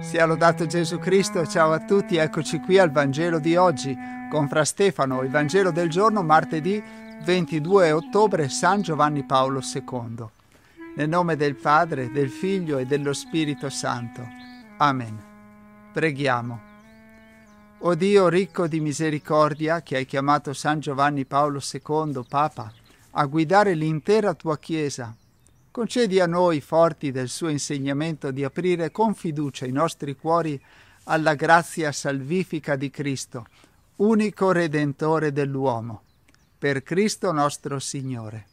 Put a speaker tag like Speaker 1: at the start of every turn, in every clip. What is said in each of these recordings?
Speaker 1: Sia lodato Gesù Cristo, ciao a tutti, eccoci qui al Vangelo di oggi con Fra Stefano, il Vangelo del giorno martedì 22 ottobre San Giovanni Paolo II. Nel nome del Padre, del Figlio e dello Spirito Santo. Amen. Preghiamo. O Dio ricco di misericordia che hai chiamato San Giovanni Paolo II, Papa, a guidare l'intera tua Chiesa concedi a noi, forti del suo insegnamento, di aprire con fiducia i nostri cuori alla grazia salvifica di Cristo, unico Redentore dell'uomo, per Cristo nostro Signore.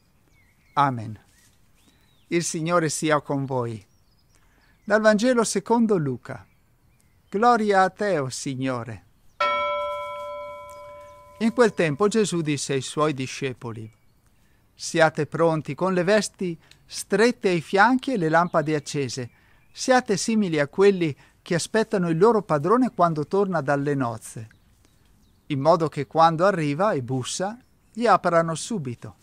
Speaker 1: Amen. Il Signore sia con voi. Dal Vangelo secondo Luca. Gloria a te, o oh Signore. In quel tempo Gesù disse ai suoi discepoli, Siate pronti con le vesti strette ai fianchi e le lampade accese. Siate simili a quelli che aspettano il loro padrone quando torna dalle nozze, in modo che quando arriva e bussa gli aprano subito.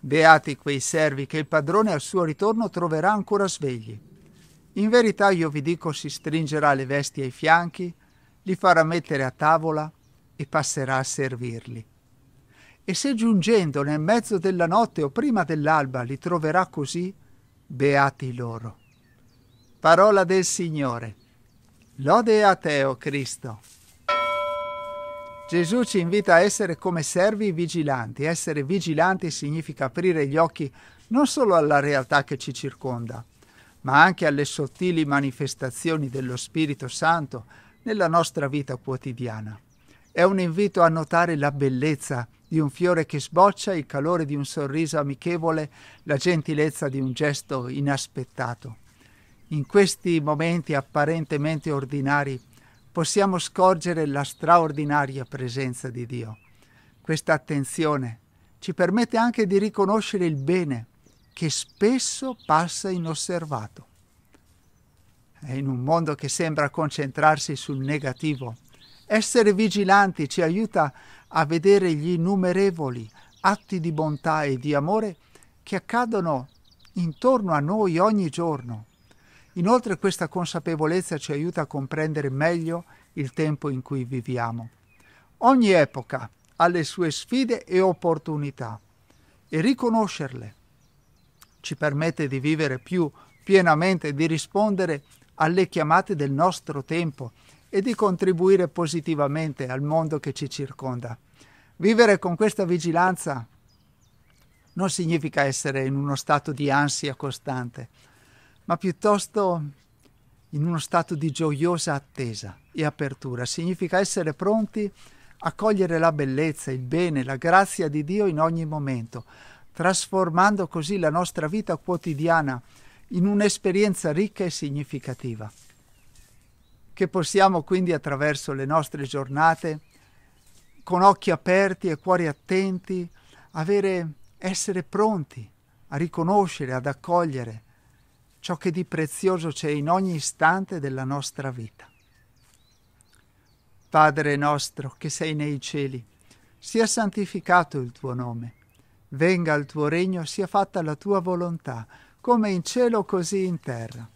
Speaker 1: Beati quei servi che il padrone al suo ritorno troverà ancora svegli. In verità io vi dico si stringerà le vesti ai fianchi, li farà mettere a tavola e passerà a servirli. E se giungendo nel mezzo della notte o prima dell'alba li troverà così, beati loro. Parola del Signore. Lode a te, o oh Cristo. Gesù ci invita a essere come servi vigilanti. Essere vigilanti significa aprire gli occhi non solo alla realtà che ci circonda, ma anche alle sottili manifestazioni dello Spirito Santo nella nostra vita quotidiana. È un invito a notare la bellezza di un fiore che sboccia, il calore di un sorriso amichevole, la gentilezza di un gesto inaspettato. In questi momenti apparentemente ordinari possiamo scorgere la straordinaria presenza di Dio. Questa attenzione ci permette anche di riconoscere il bene che spesso passa inosservato. E in un mondo che sembra concentrarsi sul negativo, essere vigilanti ci aiuta a vedere gli innumerevoli atti di bontà e di amore che accadono intorno a noi ogni giorno. Inoltre questa consapevolezza ci aiuta a comprendere meglio il tempo in cui viviamo. Ogni epoca ha le sue sfide e opportunità e riconoscerle ci permette di vivere più pienamente, di rispondere alle chiamate del nostro tempo e di contribuire positivamente al mondo che ci circonda. Vivere con questa vigilanza non significa essere in uno stato di ansia costante, ma piuttosto in uno stato di gioiosa attesa e apertura. Significa essere pronti a cogliere la bellezza, il bene, la grazia di Dio in ogni momento, trasformando così la nostra vita quotidiana in un'esperienza ricca e significativa che possiamo quindi attraverso le nostre giornate, con occhi aperti e cuori attenti, avere, essere pronti a riconoscere, ad accogliere ciò che di prezioso c'è in ogni istante della nostra vita. Padre nostro che sei nei cieli, sia santificato il tuo nome, venga il tuo regno, sia fatta la tua volontà, come in cielo così in terra.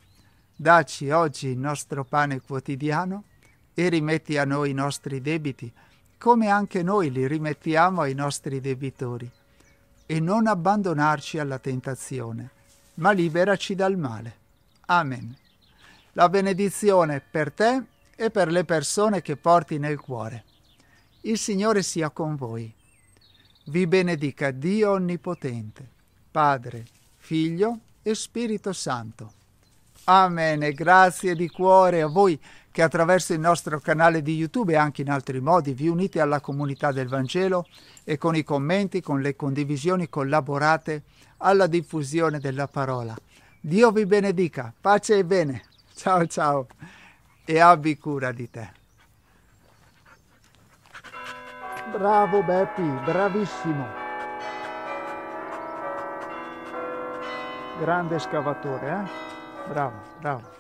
Speaker 1: Daci oggi il nostro pane quotidiano e rimetti a noi i nostri debiti, come anche noi li rimettiamo ai nostri debitori. E non abbandonarci alla tentazione, ma liberaci dal male. Amen. La benedizione per te e per le persone che porti nel cuore. Il Signore sia con voi. Vi benedica Dio Onnipotente, Padre, Figlio e Spirito Santo. Amen. Grazie di cuore a voi che attraverso il nostro canale di YouTube e anche in altri modi vi unite alla comunità del Vangelo e con i commenti, con le condivisioni collaborate alla diffusione della parola. Dio vi benedica, pace e bene. Ciao ciao e abbi cura di te. Bravo Beppi, bravissimo. Grande scavatore, eh? bravo, bravo.